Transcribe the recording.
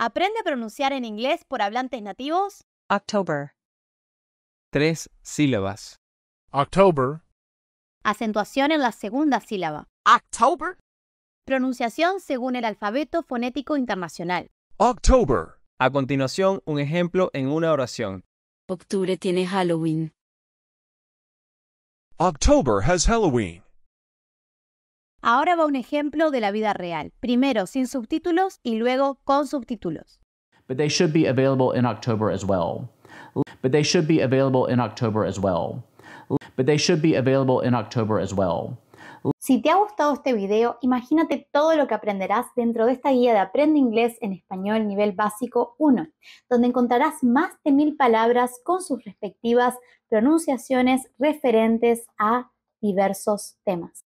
Aprende a pronunciar en inglés por hablantes nativos. October. Tres sílabas. October. Acentuación en la segunda sílaba. October. Pronunciación según el alfabeto fonético internacional. October. A continuación, un ejemplo en una oración. Octubre tiene Halloween. October has Halloween. Ahora va un ejemplo de la vida real, primero sin subtítulos y luego con subtítulos. Si te ha gustado este video, imagínate todo lo que aprenderás dentro de esta guía de Aprende Inglés en Español Nivel Básico 1, donde encontrarás más de mil palabras con sus respectivas pronunciaciones referentes a diversos temas.